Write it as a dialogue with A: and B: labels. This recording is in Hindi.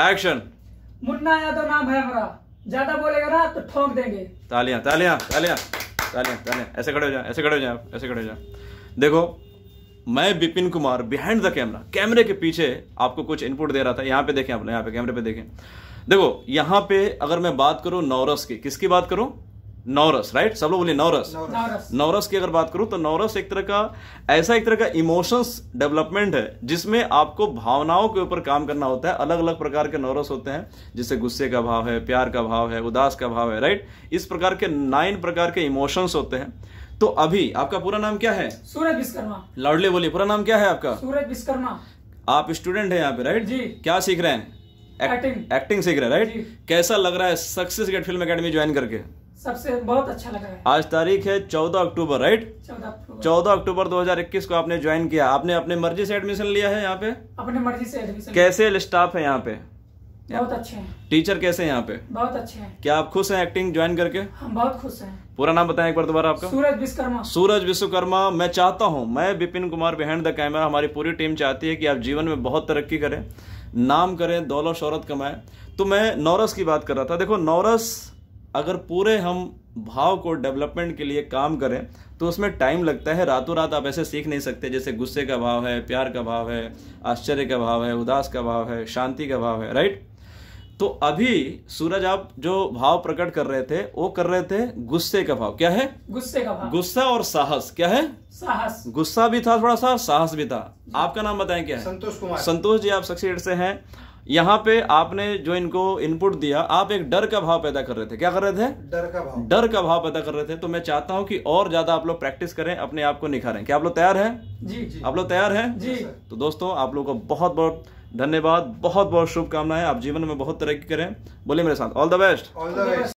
A: एक्शन मुन्ना आया तो नाम है हमारा ज्यादा बोलेगा ना तो ठोक देंगे तालियां तालियां तालियां तालियां तालियां ऐसे खड़े हो जाए ऐसे खड़े हो जाए ऐसे खड़े हो जाए देखो मैं Vipin Kumar behind the camera कैमरे के पीछे आपको कुछ इनपुट दे रहा था यहाँ पे देखें आप यहाँ पे कैमरे पे देखें देखो यहाँ पे अगर मैं बात करूँ नौरस की किसकी बात करूँ नौरस राइट सब लोग बोले नौरस नौरस, की अगर बात करूं तो नौरस एक तरह का ऐसा एक तरह का इमोशंस डेवलपमेंट है जिसमें आपको भावनाओं के ऊपर काम करना होता है अलग अलग प्रकार के नौरस होते हैं जैसे गुस्से का भाव है प्यार का भाव है उदास का भाव है राइट इस प्रकार के नाइन प्रकार के इमोशंस होते हैं तो अभी आपका पूरा नाम क्या है सूरज विश्वकर्मा लाउडली बोलिए पूरा नाम क्या है आपका सूरज विश्वकर्मा आप स्टूडेंट है यहाँ पे राइट जी क्या सीख रहे हैं एक्टिंग एक्टिंग सीख रहे हैं राइट कैसा लग रहा है success gate film academy join करके सबसे बहुत अच्छा लगा है आज तारीख है चौदह अक्टूबर राइट चौदह अक्टूबर दो हजार इक्कीस को आपने ज्वाइन किया आपने अपने मर्जी से एडमिशन लिया है यहाँ पे अपने मर्जी से एडमिशन कैसे स्टाफ है यहाँ पे बहुत अच्छे हैं टीचर कैसे हैं यहाँ पे बहुत अच्छे हैं क्या आप खुश हैं एक्टिंग ज्वाइन करके हम बहुत खुश हैं पूरा नाम बताएं एक बार दोबारा आपका सूरज विश्वकर्मा सूरज विश्वकर्मा मैं चाहता हूँ मैं Vipin Kumar behind the camera हमारी पूरी टीम चाहती है कि आप जीवन में बहुत तरक्की करें नाम करें दौलत शौरत कमाएं तो मैं नौरस की बात कर रहा था देखो नौरस अगर पूरे हम भाव को डेवलपमेंट के लिए काम करें तो उसमें टाइम लगता है रातों रात आप ऐसे सीख नहीं सकते जैसे गुस्से का भाव है प्यार का भाव है आश्चर्य का भाव है उदास का भाव है शांति का भाव है राइट तो अभी सूरज आप जो भाव प्रकट कर रहे थे वो कर रहे थे गुस्से का भाव क्या है गुस्से का भाव गुस्सा और साहस क्या है साहस गुस्सा भी था थोड़ा सा साहस भी था आपका नाम बताएं क्या है संतोष कुमार संतोष जी आप सक्सेड से हैं यहाँ पे आपने जो इनको इनपुट दिया आप एक डर का भाव पैदा कर रहे थे क्या कर रहे थे डर का भाव डर का भाव पैदा कर रहे थे तो मैं चाहता हूँ कि और ज्यादा आप लोग प्रैक्टिस करें अपने आप को निखारें क्या आप लोग तैयार हैं जी जी आप लोग तैयार हैं जी तो दोस्तों आप लोगों को बहुत बहुत धन्यवाद बहुत बहुत शुभकामनाएं आप जीवन में बहुत तरक्की करें बोले मेरे साथ all the best all the best